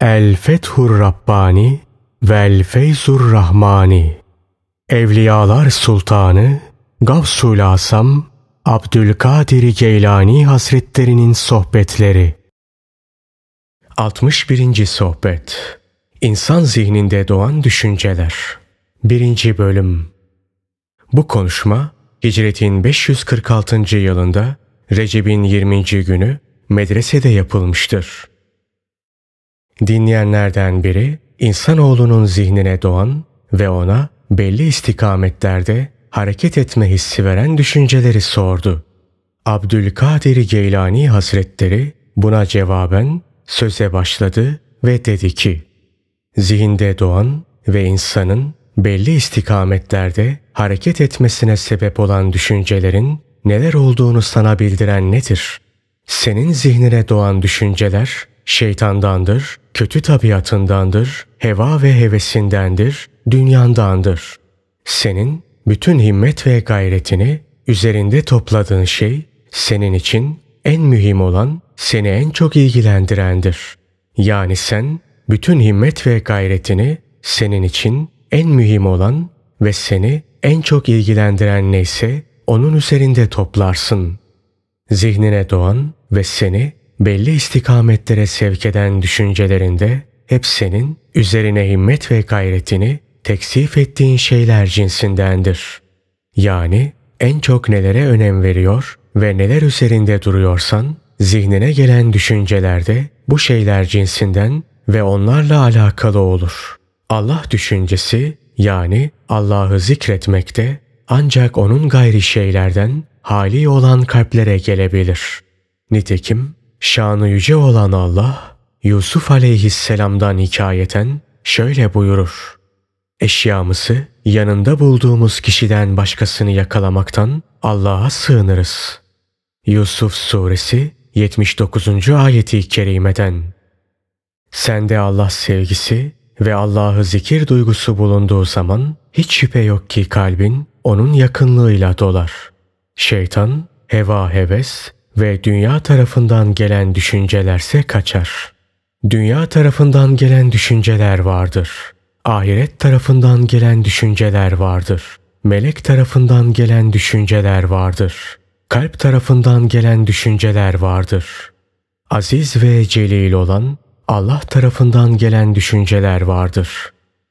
El Fethur Rabbani Vel Feyzur Rahmani Evliyalar Sultanı Gavsul Asam Abdülkadir Geylani Hazretlerinin Sohbetleri 61. Sohbet İnsan Zihninde Doğan Düşünceler 1. Bölüm Bu konuşma Hicretin 546. yılında Recep'in 20. günü medresede yapılmıştır. Dinleyenlerden biri insanoğlunun zihnine doğan ve ona belli istikametlerde hareket etme hissi veren düşünceleri sordu. Abdülkadir Geylani Hazretleri buna cevaben söze başladı ve dedi ki, Zihinde doğan ve insanın belli istikametlerde hareket etmesine sebep olan düşüncelerin neler olduğunu sana bildiren nedir? Senin zihnine doğan düşünceler Şeytandandır, kötü tabiatındandır, heva ve hevesindendir, dünyandandır. Senin bütün himmet ve gayretini üzerinde topladığın şey senin için en mühim olan seni en çok ilgilendirendir. Yani sen bütün himmet ve gayretini senin için en mühim olan ve seni en çok ilgilendiren neyse onun üzerinde toplarsın. Zihnine doğan ve seni belli istikametlere sevk eden düşüncelerinde hep senin üzerine himmet ve gayretini teksif ettiğin şeyler cinsindendir. Yani en çok nelere önem veriyor ve neler üzerinde duruyorsan zihnine gelen düşüncelerde bu şeyler cinsinden ve onlarla alakalı olur. Allah düşüncesi yani Allah'ı zikretmekte ancak onun gayri şeylerden hali olan kalplere gelebilir. Nitekim Şanı yüce olan Allah Yusuf aleyhisselamdan hikayeten şöyle buyurur. Eşyamızı yanında bulduğumuz kişiden başkasını yakalamaktan Allah'a sığınırız. Yusuf Suresi 79. ayeti kerimeden. Sende Allah sevgisi ve Allah'ı zikir duygusu bulunduğu zaman hiç şüphe yok ki kalbin onun yakınlığıyla dolar. Şeytan, heva heves ve dünya tarafından gelen düşüncelerse kaçar. Dünya tarafından gelen düşünceler vardır. Ahiret tarafından gelen düşünceler vardır. Melek tarafından gelen düşünceler vardır. Kalp tarafından gelen düşünceler vardır. Aziz ve celil olan Allah tarafından gelen düşünceler vardır.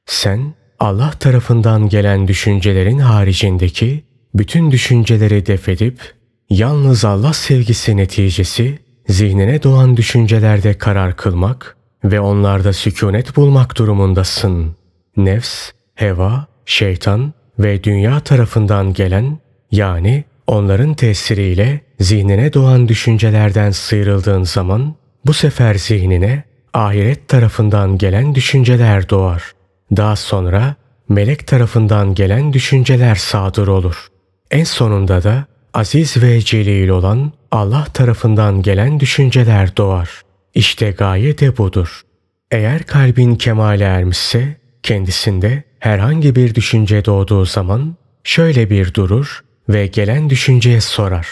Sen Allah tarafından gelen düşüncelerin haricindeki bütün düşünceleri defedip. Yalnız Allah sevgisi neticesi zihnine doğan düşüncelerde karar kılmak ve onlarda sükunet bulmak durumundasın. Nefs, heva, şeytan ve dünya tarafından gelen yani onların tesiriyle zihnine doğan düşüncelerden sıyrıldığın zaman bu sefer zihnine ahiret tarafından gelen düşünceler doğar. Daha sonra melek tarafından gelen düşünceler sadır olur. En sonunda da aziz ve celil olan Allah tarafından gelen düşünceler doğar. İşte gaye de budur. Eğer kalbin kemale ermişse kendisinde herhangi bir düşünce doğduğu zaman şöyle bir durur ve gelen düşünceye sorar.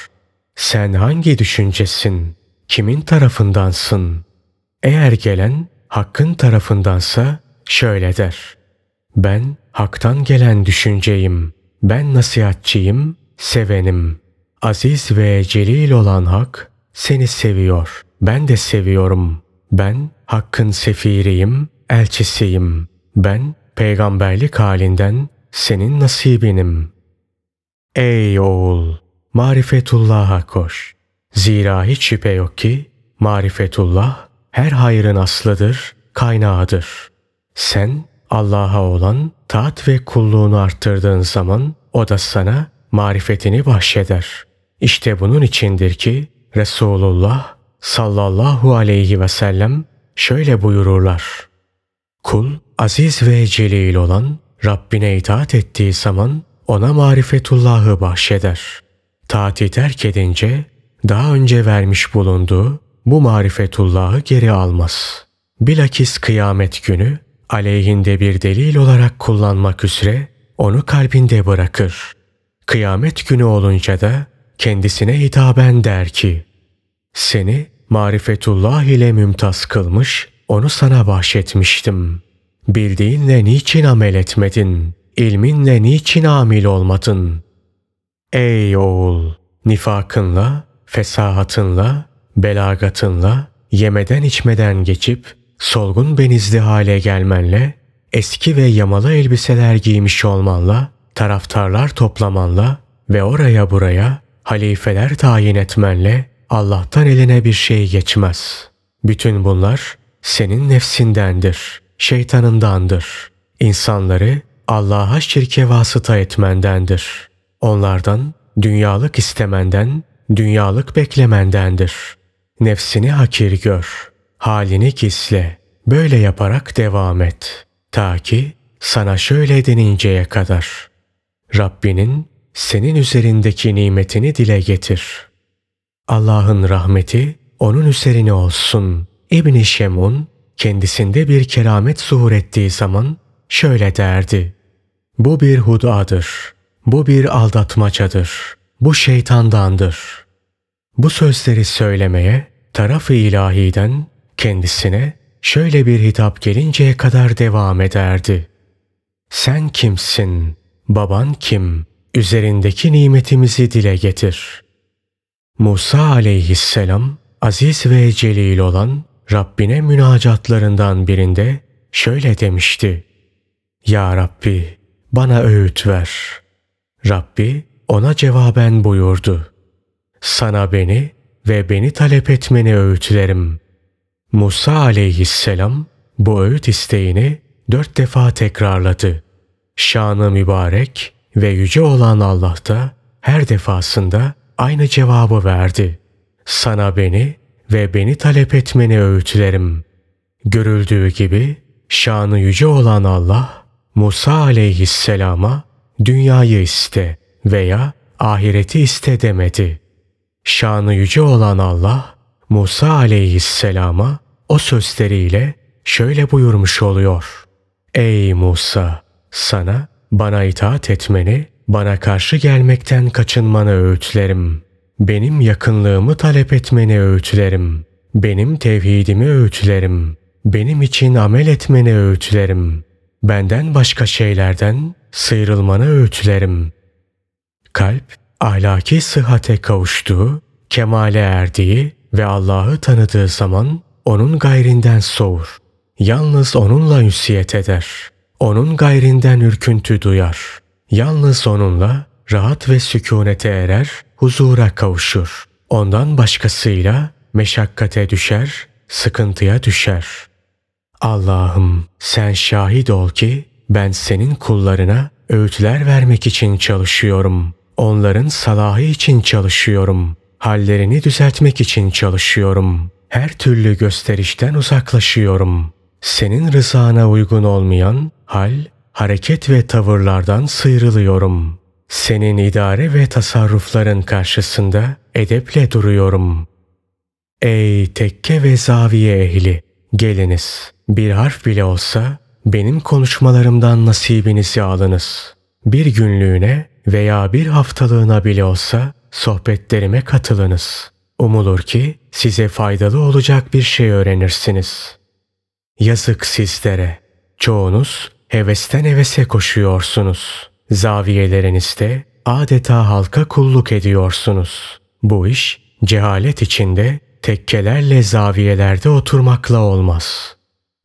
Sen hangi düşüncesin? Kimin tarafındansın? Eğer gelen hakkın tarafındansa şöyle der. Ben haktan gelen düşünceyim. Ben nasihatçıyım, sevenim.'' Aziz ve celil olan Hak seni seviyor. Ben de seviyorum. Ben Hakk'ın sefiriyim, elçisiyim. Ben peygamberlik halinden senin nasibinim. Ey oğul! Marifetullah'a koş. Zira hiç şüphe yok ki marifetullah her hayrın aslıdır, kaynağıdır. Sen Allah'a olan taat ve kulluğunu arttırdığın zaman o da sana marifetini bahşeder. İşte bunun içindir ki Resulullah sallallahu aleyhi ve sellem şöyle buyururlar. Kul aziz ve celil olan Rabbine itaat ettiği zaman ona marifetullahı bahşeder. Taati terk edince daha önce vermiş bulunduğu bu marifetullahı geri almaz. Bilakis kıyamet günü aleyhinde bir delil olarak kullanmak üzere onu kalbinde bırakır. Kıyamet günü olunca da kendisine hitaben der ki, seni marifetullah ile mümtaz kılmış, onu sana bahşetmiştim. Bildiğinle niçin amel etmedin? İlminle niçin amil olmadın? Ey oğul! Nifakınla, fesahatınla, belagatınla, yemeden içmeden geçip, solgun benizli hale gelmenle, eski ve yamalı elbiseler giymiş olmanla, taraftarlar toplamanla ve oraya buraya halifeler tayin etmenle Allah'tan eline bir şey geçmez. Bütün bunlar senin nefsindendir, şeytanındandır. İnsanları Allah'a şirke vasıta etmendendir. Onlardan dünyalık istemenden, dünyalık beklemendendir. Nefsini hakir gör, halini kisle, böyle yaparak devam et. Ta ki sana şöyle deninceye kadar. Rabbinin senin üzerindeki nimetini dile getir. Allah'ın rahmeti onun üzerine olsun. İbni Şemun kendisinde bir keramet zuhur ettiği zaman şöyle derdi. Bu bir hudadır. Bu bir aldatmacadır. Bu şeytandandır. Bu sözleri söylemeye tarafı ilahiden kendisine şöyle bir hitap gelinceye kadar devam ederdi. Sen kimsin? Baban kim? üzerindeki nimetimizi dile getir. Musa aleyhisselam aziz ve celil olan Rabbine münacatlarından birinde şöyle demişti. Ya Rabbi bana öğüt ver. Rabbi ona cevaben buyurdu. Sana beni ve beni talep etmeni öğütlerim. Musa aleyhisselam bu öğüt isteğini dört defa tekrarladı. Şanı mübarek ve yüce olan Allah da her defasında aynı cevabı verdi. Sana beni ve beni talep etmeni öğütlerim. Görüldüğü gibi şanı yüce olan Allah Musa aleyhisselama dünyayı iste veya ahireti iste demedi. Şanı yüce olan Allah Musa aleyhisselama o sözleriyle şöyle buyurmuş oluyor. Ey Musa sana bana itaat etmeni, bana karşı gelmekten kaçınmanı öğütlerim. Benim yakınlığımı talep etmeni öğütlerim. Benim tevhidimi öğütlerim. Benim için amel etmeni öğütlerim. Benden başka şeylerden sıyrılmanı öğütlerim. Kalp, ahlaki sıhhate kavuştuğu, kemale erdiği ve Allah'ı tanıdığı zaman onun gayrinden soğur. Yalnız onunla ünsiyet eder.'' onun gayrinden ürküntü duyar. Yalnız onunla rahat ve sükunete erer, huzura kavuşur. Ondan başkasıyla meşakkate düşer, sıkıntıya düşer. Allah'ım sen şahit ol ki ben senin kullarına öğütler vermek için çalışıyorum. Onların salahı için çalışıyorum. Hallerini düzeltmek için çalışıyorum. Her türlü gösterişten uzaklaşıyorum. Senin rızana uygun olmayan hal, hareket ve tavırlardan sıyrılıyorum. Senin idare ve tasarrufların karşısında edeple duruyorum. Ey tekke ve zaviye ehli, geliniz. Bir harf bile olsa benim konuşmalarımdan nasibinizi alınız. Bir günlüğüne veya bir haftalığına bile olsa sohbetlerime katılınız. Umulur ki size faydalı olacak bir şey öğrenirsiniz. Yazık sizlere. Çoğunuz Hevesten hevese koşuyorsunuz. Zaviyelerinizde adeta halka kulluk ediyorsunuz. Bu iş cehalet içinde tekkelerle zaviyelerde oturmakla olmaz.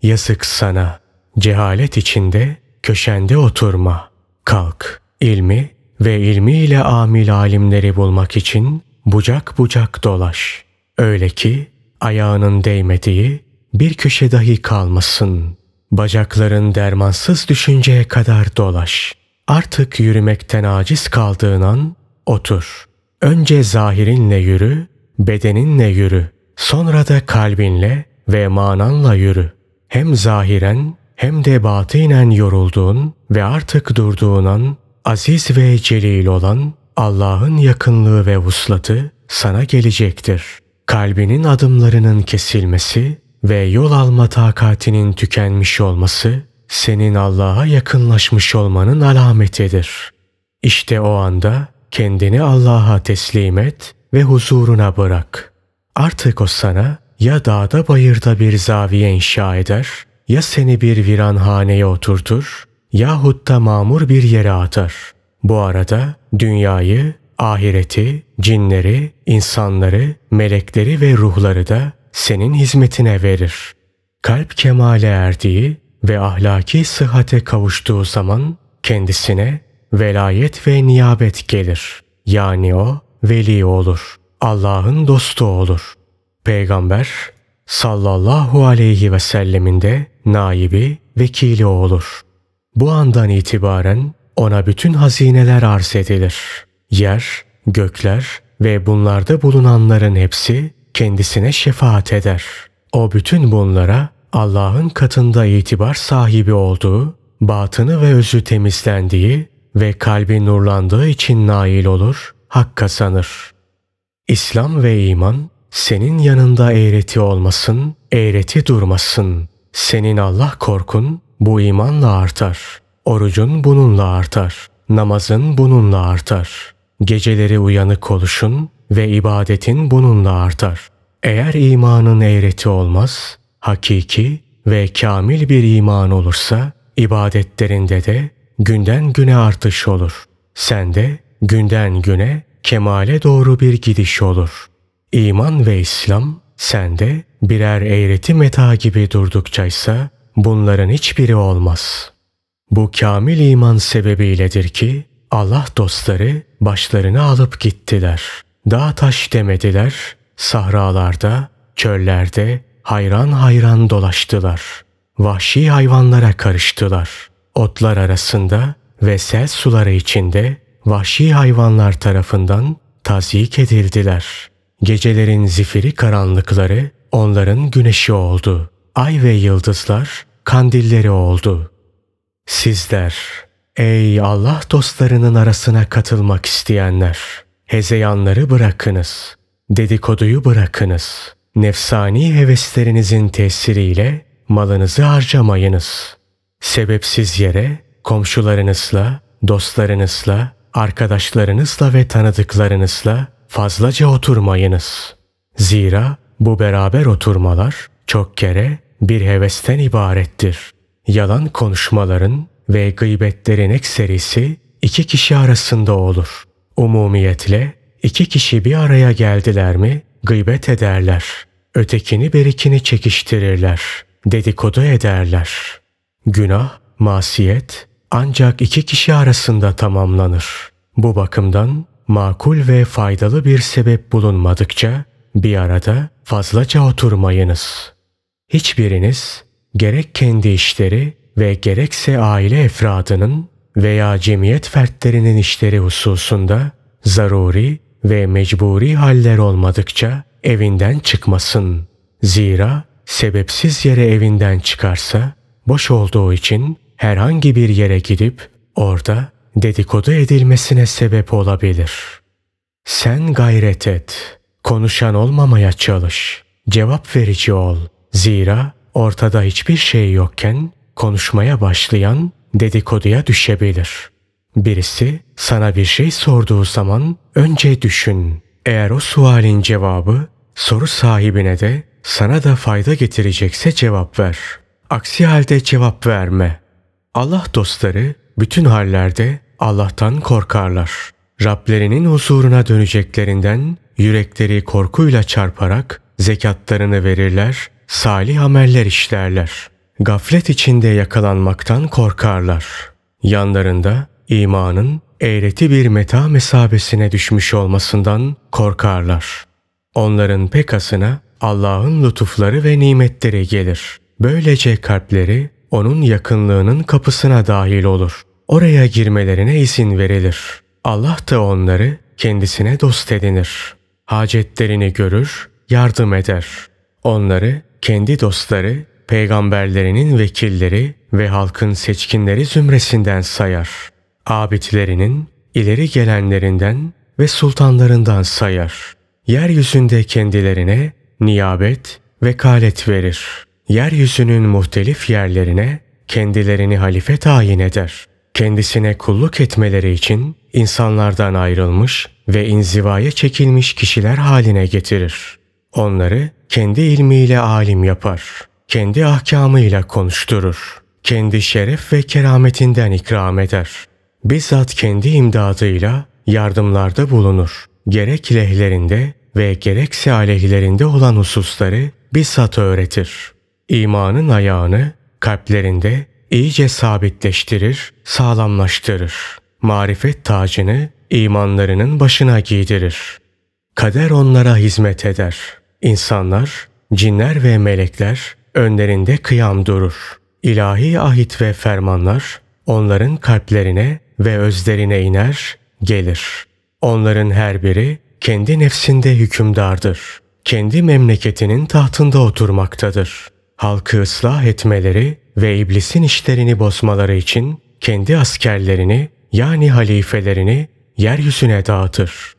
Yazık sana. Cehalet içinde köşende oturma. Kalk. ilmi ve ilmiyle amil alimleri bulmak için bucak bucak dolaş. Öyle ki ayağının değmediği bir köşe dahi kalmasın.'' Bacakların dermansız düşünceye kadar dolaş. Artık yürümekten aciz kaldığın an otur. Önce zahirinle yürü, bedeninle yürü. Sonra da kalbinle ve mananla yürü. Hem zahiren hem de batinen yorulduğun ve artık durduğun an aziz ve celil olan Allah'ın yakınlığı ve vuslatı sana gelecektir. Kalbinin adımlarının kesilmesi ve yol alma takatinin tükenmiş olması senin Allah'a yakınlaşmış olmanın alametidir. İşte o anda kendini Allah'a teslim et ve huzuruna bırak. Artık o sana ya dağda bayırda bir zaviye inşa eder, ya seni bir viranhaneye oturtur, yahut da mamur bir yere atar. Bu arada dünyayı, ahireti, cinleri, insanları, melekleri ve ruhları da senin hizmetine verir. Kalp kemale erdiği ve ahlaki sıhhate kavuştuğu zaman kendisine velayet ve niyabet gelir. Yani o veli olur. Allah'ın dostu olur. Peygamber sallallahu aleyhi ve sellemin de naibi vekili olur. Bu andan itibaren ona bütün hazineler arz edilir. Yer, gökler ve bunlarda bulunanların hepsi kendisine şefaat eder. O bütün bunlara Allah'ın katında itibar sahibi olduğu, batını ve özü temizlendiği ve kalbi nurlandığı için nail olur, hak kazanır. İslam ve iman senin yanında eğreti olmasın, eğreti durmasın. Senin Allah korkun bu imanla artar. Orucun bununla artar. Namazın bununla artar. Geceleri uyanık oluşun, ve ibadetin bununla artar. Eğer imanın eğreti olmaz, hakiki ve kamil bir iman olursa ibadetlerinde de günden güne artış olur. Sen de günden güne kemale doğru bir gidiş olur. İman ve İslam sende birer eğreti meta gibi durdukça ise bunların hiçbiri olmaz. Bu kamil iman sebebiyledir ki Allah dostları başlarını alıp gittiler.'' Dağ taş demediler, sahralarda, çöllerde hayran hayran dolaştılar. Vahşi hayvanlara karıştılar. Otlar arasında ve sel suları içinde vahşi hayvanlar tarafından tazyik edildiler. Gecelerin zifiri karanlıkları onların güneşi oldu. Ay ve yıldızlar kandilleri oldu. Sizler, ey Allah dostlarının arasına katılmak isteyenler! Hezeyanları bırakınız. Dedikoduyu bırakınız. Nefsani heveslerinizin tesiriyle malınızı harcamayınız. Sebepsiz yere komşularınızla, dostlarınızla, arkadaşlarınızla ve tanıdıklarınızla fazlaca oturmayınız. Zira bu beraber oturmalar çok kere bir hevesten ibarettir. Yalan konuşmaların ve gıybetlerin ekserisi iki kişi arasında olur. Umumiyetle iki kişi bir araya geldiler mi gıybet ederler. Ötekini berikini çekiştirirler. Dedikodu ederler. Günah, masiyet ancak iki kişi arasında tamamlanır. Bu bakımdan makul ve faydalı bir sebep bulunmadıkça bir arada fazlaca oturmayınız. Hiçbiriniz gerek kendi işleri ve gerekse aile efradının veya cemiyet fertlerinin işleri hususunda zaruri ve mecburi haller olmadıkça evinden çıkmasın. Zira sebepsiz yere evinden çıkarsa boş olduğu için herhangi bir yere gidip orada dedikodu edilmesine sebep olabilir. Sen gayret et, konuşan olmamaya çalış, cevap verici ol. Zira ortada hiçbir şey yokken konuşmaya başlayan dedikoduya düşebilir. Birisi sana bir şey sorduğu zaman önce düşün. Eğer o sualin cevabı soru sahibine de sana da fayda getirecekse cevap ver. Aksi halde cevap verme. Allah dostları bütün hallerde Allah'tan korkarlar. Rablerinin huzuruna döneceklerinden yürekleri korkuyla çarparak zekatlarını verirler, salih ameller işlerler gaflet içinde yakalanmaktan korkarlar. Yanlarında imanın eğreti bir meta mesabesine düşmüş olmasından korkarlar. Onların pekasına Allah'ın lütufları ve nimetleri gelir. Böylece kalpleri onun yakınlığının kapısına dahil olur. Oraya girmelerine izin verilir. Allah da onları kendisine dost edinir. Hacetlerini görür, yardım eder. Onları kendi dostları peygamberlerinin vekilleri ve halkın seçkinleri zümresinden sayar. Abidlerinin, ileri gelenlerinden ve sultanlarından sayar. Yeryüzünde kendilerine niyabet, ve kalet verir. Yeryüzünün muhtelif yerlerine kendilerini halife tayin eder. Kendisine kulluk etmeleri için insanlardan ayrılmış ve inzivaya çekilmiş kişiler haline getirir. Onları kendi ilmiyle alim yapar.'' kendi ahkamıyla konuşturur. Kendi şeref ve kerametinden ikram eder. Bizzat kendi imdadıyla yardımlarda bulunur. Gerek lehlerinde ve gerekse aleyhlerinde olan hususları bizzat öğretir. İmanın ayağını kalplerinde iyice sabitleştirir, sağlamlaştırır. Marifet tacını imanlarının başına giydirir. Kader onlara hizmet eder. İnsanlar, cinler ve melekler önlerinde kıyam durur. İlahi ahit ve fermanlar onların kalplerine ve özlerine iner, gelir. Onların her biri kendi nefsinde hükümdardır. Kendi memleketinin tahtında oturmaktadır. Halkı ıslah etmeleri ve iblisin işlerini bozmaları için kendi askerlerini yani halifelerini yeryüzüne dağıtır.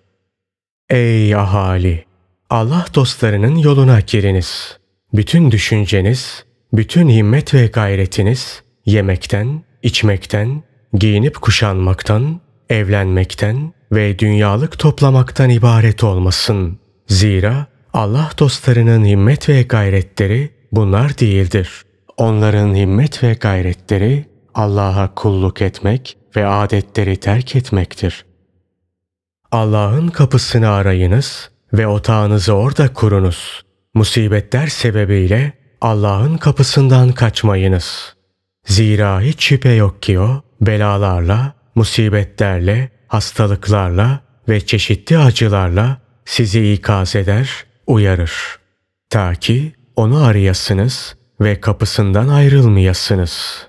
Ey ahali! Allah dostlarının yoluna giriniz. Bütün düşünceniz, bütün himmet ve gayretiniz yemekten, içmekten, giyinip kuşanmaktan, evlenmekten ve dünyalık toplamaktan ibaret olmasın. Zira Allah dostlarının himmet ve gayretleri bunlar değildir. Onların himmet ve gayretleri Allah'a kulluk etmek ve adetleri terk etmektir. Allah'ın kapısını arayınız ve otağınızı orada kurunuz. Musibetler sebebiyle Allah'ın kapısından kaçmayınız. Zira hiç şüphe yok ki o belalarla, musibetlerle, hastalıklarla ve çeşitli acılarla sizi ikaz eder, uyarır. Ta ki onu arayasınız ve kapısından ayrılmayasınız.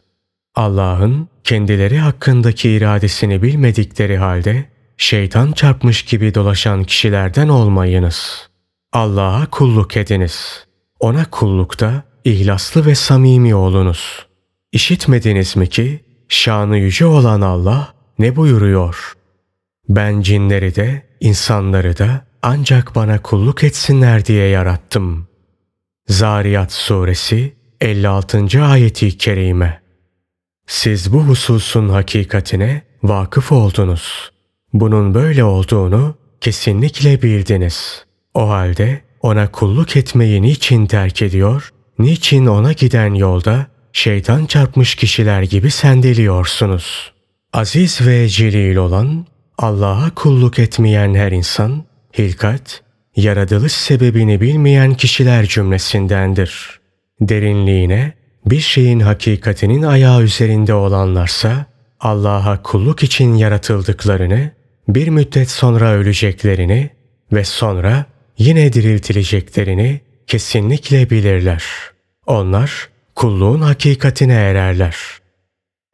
Allah'ın kendileri hakkındaki iradesini bilmedikleri halde şeytan çarpmış gibi dolaşan kişilerden olmayınız.'' Allah'a kulluk ediniz. Ona kullukta ihlaslı ve samimi olunuz. İşitmediniz mi ki şanı yüce olan Allah ne buyuruyor? Ben cinleri de insanları da ancak bana kulluk etsinler diye yarattım. Zariyat Suresi 56. ayeti kerime. Siz bu hususun hakikatine vakıf oldunuz. Bunun böyle olduğunu kesinlikle bildiniz.'' O halde ona kulluk etmeyi niçin terk ediyor, niçin ona giden yolda şeytan çarpmış kişiler gibi sendeliyorsunuz? Aziz ve celil olan Allah'a kulluk etmeyen her insan, hilkat, yaratılış sebebini bilmeyen kişiler cümlesindendir. Derinliğine, bir şeyin hakikatinin ayağı üzerinde olanlarsa, Allah'a kulluk için yaratıldıklarını, bir müddet sonra öleceklerini ve sonra yine diriltileceklerini kesinlikle bilirler. Onlar kulluğun hakikatine ererler.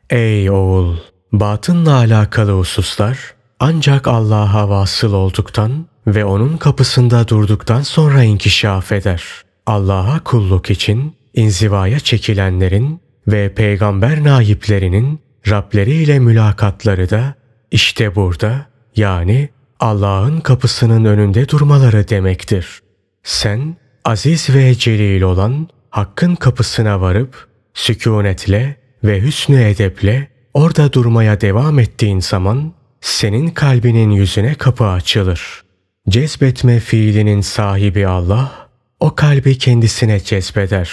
Ey oğul! Batınla alakalı hususlar ancak Allah'a vasıl olduktan ve onun kapısında durduktan sonra inkişaf eder. Allah'a kulluk için inzivaya çekilenlerin ve peygamber naiplerinin Rableriyle mülakatları da işte burada yani Allah'ın kapısının önünde durmaları demektir. Sen aziz ve celil olan Hakk'ın kapısına varıp sükunetle ve hüsnü edeple orada durmaya devam ettiğin zaman senin kalbinin yüzüne kapı açılır. Cezbetme fiilinin sahibi Allah o kalbi kendisine cezbeder.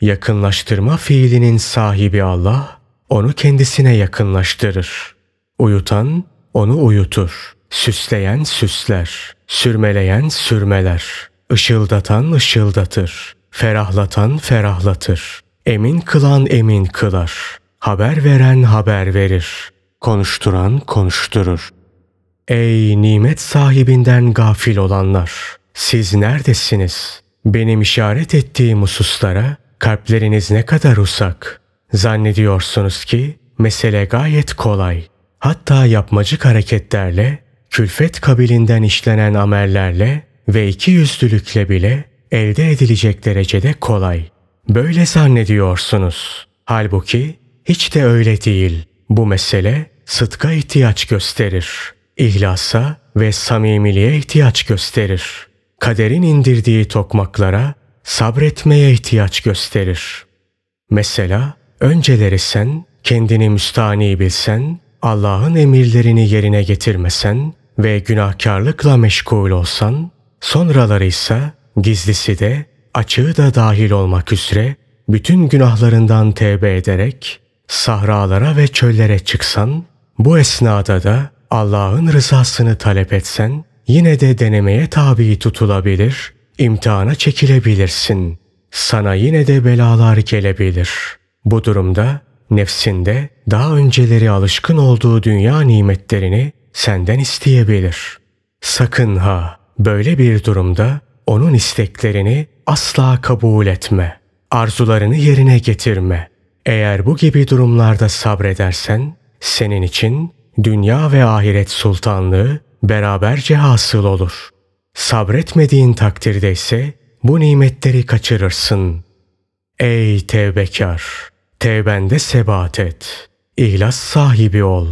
Yakınlaştırma fiilinin sahibi Allah onu kendisine yakınlaştırır. Uyutan onu uyutur.'' Süsleyen süsler, sürmeleyen sürmeler, ışıldatan ışıldatır, ferahlatan ferahlatır, emin kılan emin kılar, haber veren haber verir, konuşturan konuşturur. Ey nimet sahibinden gafil olanlar! Siz neredesiniz? Benim işaret ettiğim hususlara kalpleriniz ne kadar uzak. Zannediyorsunuz ki mesele gayet kolay. Hatta yapmacık hareketlerle külfet kabilinden işlenen amellerle ve iki yüzlülükle bile elde edilecek derecede kolay. Böyle zannediyorsunuz. Halbuki hiç de öyle değil. Bu mesele sıdka ihtiyaç gösterir. İhlasa ve samimiliğe ihtiyaç gösterir. Kaderin indirdiği tokmaklara sabretmeye ihtiyaç gösterir. Mesela önceleri sen kendini müstani bilsen, Allah'ın emirlerini yerine getirmesen ve günahkarlıkla meşgul olsan, sonraları ise gizlisi de açığı da dahil olmak üzere bütün günahlarından tevbe ederek sahralara ve çöllere çıksan, bu esnada da Allah'ın rızasını talep etsen yine de denemeye tabi tutulabilir, imtihana çekilebilirsin. Sana yine de belalar gelebilir. Bu durumda nefsinde daha önceleri alışkın olduğu dünya nimetlerini senden isteyebilir. Sakın ha böyle bir durumda onun isteklerini asla kabul etme. Arzularını yerine getirme. Eğer bu gibi durumlarda sabredersen senin için dünya ve ahiret sultanlığı beraberce hasıl olur. Sabretmediğin takdirde ise bu nimetleri kaçırırsın. Ey tevbekar! Tevbende sebat et. İhlas sahibi ol.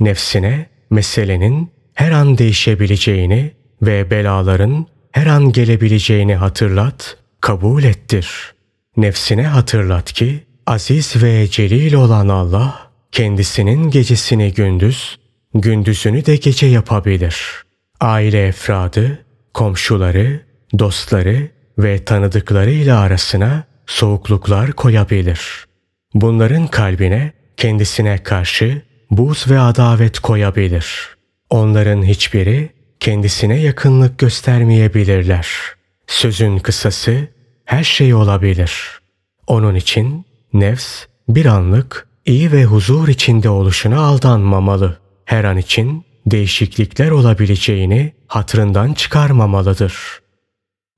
Nefsine meselenin her an değişebileceğini ve belaların her an gelebileceğini hatırlat, kabul ettir. Nefsine hatırlat ki aziz ve celil olan Allah kendisinin gecesini gündüz, gündüzünü de gece yapabilir. Aile efradı, komşuları, dostları ve tanıdıkları ile arasına soğukluklar koyabilir. Bunların kalbine kendisine karşı buz ve adavet koyabilir. Onların hiçbiri kendisine yakınlık göstermeyebilirler. Sözün kısası her şey olabilir. Onun için nefs bir anlık iyi ve huzur içinde oluşuna aldanmamalı. Her an için değişiklikler olabileceğini hatırından çıkarmamalıdır.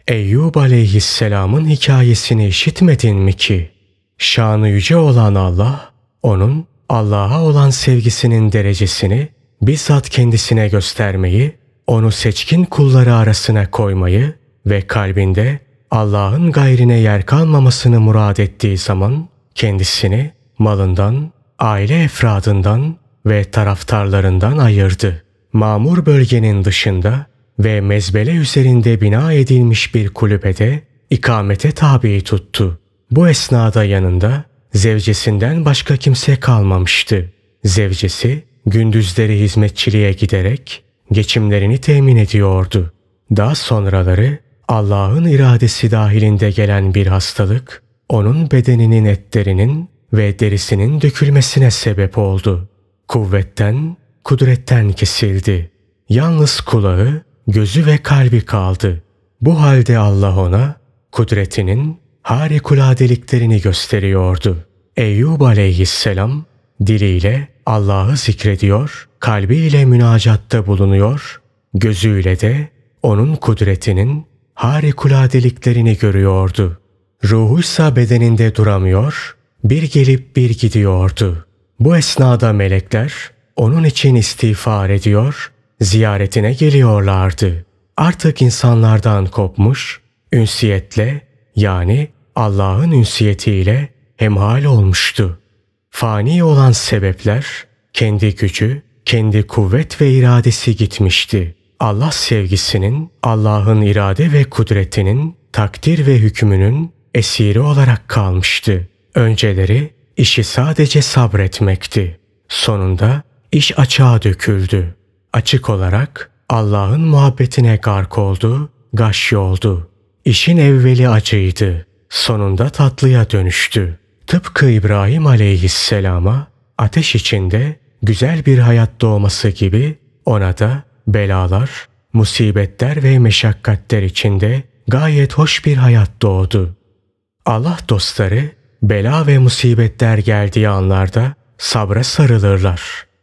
Eyyub aleyhisselamın hikayesini işitmedin mi ki? Şanı yüce olan Allah onun Allah'a olan sevgisinin derecesini bizzat kendisine göstermeyi, onu seçkin kulları arasına koymayı ve kalbinde Allah'ın gayrine yer kalmamasını murad ettiği zaman kendisini malından, aile efradından ve taraftarlarından ayırdı. Mamur bölgenin dışında ve mezbele üzerinde bina edilmiş bir kulübede ikamete tabi tuttu. Bu esnada yanında Zevcesinden başka kimse kalmamıştı. Zevcesi gündüzleri hizmetçiliğe giderek geçimlerini temin ediyordu. Daha sonraları Allah'ın iradesi dahilinde gelen bir hastalık onun bedeninin etlerinin ve derisinin dökülmesine sebep oldu. Kuvvetten, kudretten kesildi. Yalnız kulağı, gözü ve kalbi kaldı. Bu halde Allah ona kudretinin harikuladeliklerini gösteriyordu. Eyyub aleyhisselam diliyle Allah'ı zikrediyor, kalbiyle münacatta bulunuyor, gözüyle de onun kudretinin harikuladeliklerini görüyordu. Ruhuysa bedeninde duramıyor, bir gelip bir gidiyordu. Bu esnada melekler onun için istiğfar ediyor, ziyaretine geliyorlardı. Artık insanlardan kopmuş, ünsiyetle yani Allah'ın ünsiyetiyle hemhal olmuştu. Fani olan sebepler, kendi gücü, kendi kuvvet ve iradesi gitmişti. Allah sevgisinin, Allah'ın irade ve kudretinin, takdir ve hükmünün esiri olarak kalmıştı. Önceleri işi sadece sabretmekti. Sonunda iş açığa döküldü. Açık olarak Allah'ın muhabbetine gark oldu, gaşy oldu. İşin evveli acıydı sonunda tatlıya dönüştü. Tıpkı İbrahim aleyhisselama ateş içinde güzel bir hayat doğması gibi ona da belalar, musibetler ve meşakkatler içinde gayet hoş bir hayat doğdu. Allah dostları bela ve musibetler geldiği anlarda sabra sarılırlar.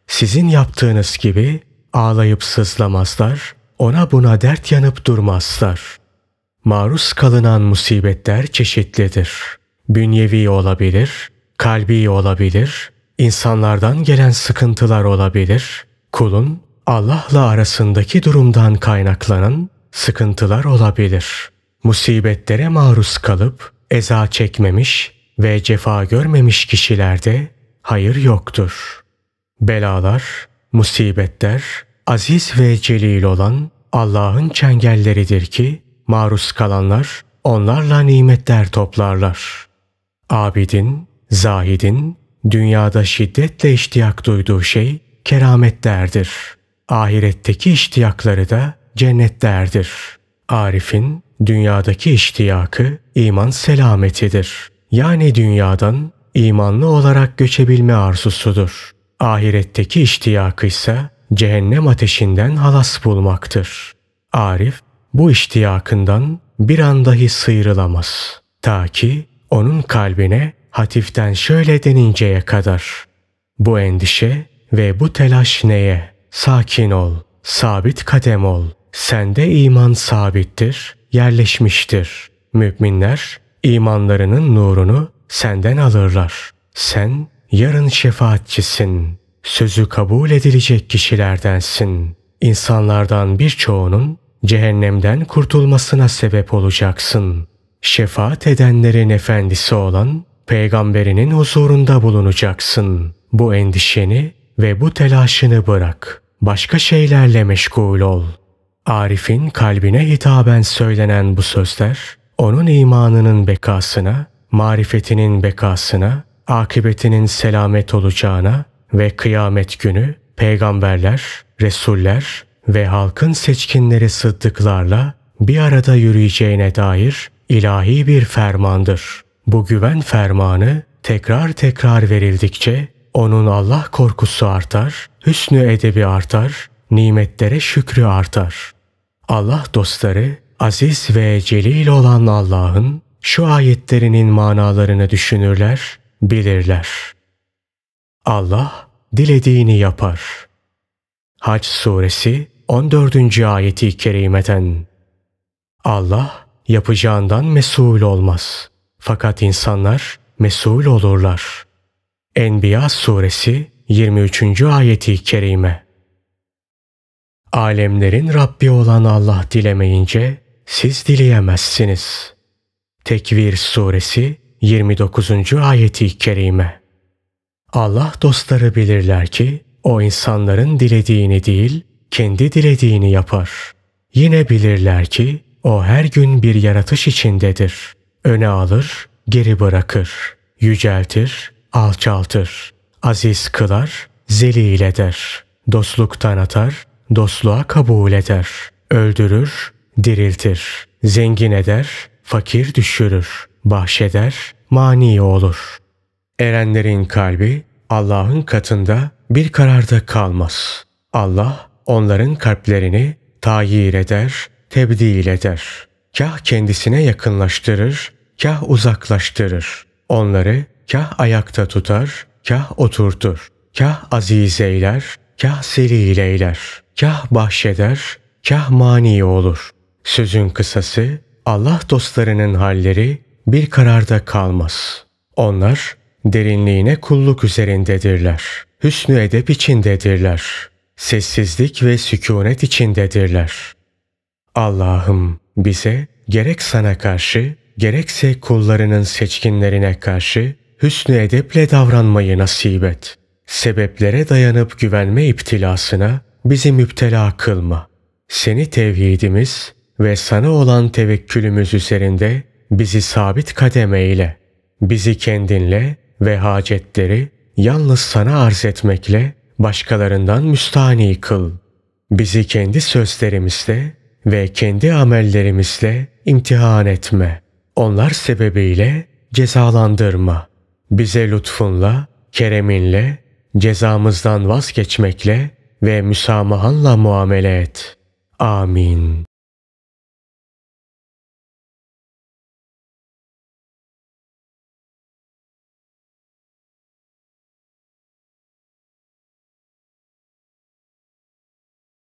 Sizin yaptığınız gibi ağlayıp sızlamazlar, ona buna dert yanıp durmazlar.'' Maruz kalınan musibetler çeşitlidir. Bünyevi olabilir, kalbi olabilir, insanlardan gelen sıkıntılar olabilir, kulun Allah'la arasındaki durumdan kaynaklanan sıkıntılar olabilir. Musibetlere maruz kalıp eza çekmemiş ve cefa görmemiş kişilerde hayır yoktur. Belalar, musibetler aziz ve celil olan Allah'ın çengelleridir ki maruz kalanlar onlarla nimetler toplarlar. Abidin, zahidin, dünyada şiddetle iştiyak duyduğu şey kerametlerdir. Ahiretteki iştiyakları da cennetlerdir. Arif'in dünyadaki iştiyakı iman selametidir. Yani dünyadan imanlı olarak göçebilme arzusudur. Ahiretteki iştiyakı ise cehennem ateşinden halas bulmaktır. Arif bu iştiyakından bir an dahi sıyrılamaz. Ta ki onun kalbine hatiften şöyle deninceye kadar. Bu endişe ve bu telaş neye? Sakin ol, sabit kadem ol. Sende iman sabittir, yerleşmiştir. Müminler imanlarının nurunu senden alırlar. Sen yarın şefaatçisin. Sözü kabul edilecek kişilerdensin. İnsanlardan birçoğunun cehennemden kurtulmasına sebep olacaksın. Şefaat edenlerin efendisi olan peygamberinin huzurunda bulunacaksın. Bu endişeni ve bu telaşını bırak. Başka şeylerle meşgul ol. Arif'in kalbine hitaben söylenen bu sözler, onun imanının bekasına, marifetinin bekasına, akıbetinin selamet olacağına ve kıyamet günü peygamberler, resuller ve halkın seçkinleri sıddıklarla bir arada yürüyeceğine dair ilahi bir fermandır. Bu güven fermanı tekrar tekrar verildikçe onun Allah korkusu artar, hüsnü edebi artar, nimetlere şükrü artar. Allah dostları aziz ve celil olan Allah'ın şu ayetlerinin manalarını düşünürler, bilirler. Allah dilediğini yapar. Hac suresi 14. ayeti kerimeden Allah yapacağından mesul olmaz. Fakat insanlar mesul olurlar. Enbiya suresi 23. ayeti kerime Alemlerin Rabbi olan Allah dilemeyince siz dileyemezsiniz. Tekvir suresi 29. ayeti kerime Allah dostları bilirler ki o insanların dilediğini değil kendi dilediğini yapar. Yine bilirler ki o her gün bir yaratış içindedir. Öne alır, geri bırakır. Yüceltir, alçaltır. Aziz kılar, zelil eder. Dostluktan atar, dostluğa kabul eder. Öldürür, diriltir. Zengin eder, fakir düşürür. Bahşeder, mani olur. Erenlerin kalbi Allah'ın katında bir kararda kalmaz. Allah onların kalplerini tayir eder, tebdil eder. Kah kendisine yakınlaştırır, kah uzaklaştırır. Onları kah ayakta tutar, kah oturtur. Kah aziz eyler, kah zelil eyler. Kah bahşeder, kah mani olur. Sözün kısası, Allah dostlarının halleri bir kararda kalmaz. Onlar derinliğine kulluk üzerindedirler. Hüsnü edep içindedirler.'' sessizlik ve sükunet içindedirler. Allah'ım bize gerek sana karşı gerekse kullarının seçkinlerine karşı hüsnü edeple davranmayı nasip et. Sebeplere dayanıp güvenme iptilasına bizi müptela kılma. Seni tevhidimiz ve sana olan tevekkülümüz üzerinde bizi sabit kadem Bizi kendinle ve hacetleri yalnız sana arz etmekle başkalarından müstahni kıl. Bizi kendi sözlerimizle ve kendi amellerimizle imtihan etme. Onlar sebebiyle cezalandırma. Bize lütfunla, kereminle, cezamızdan vazgeçmekle ve müsamahanla muamele et. Amin.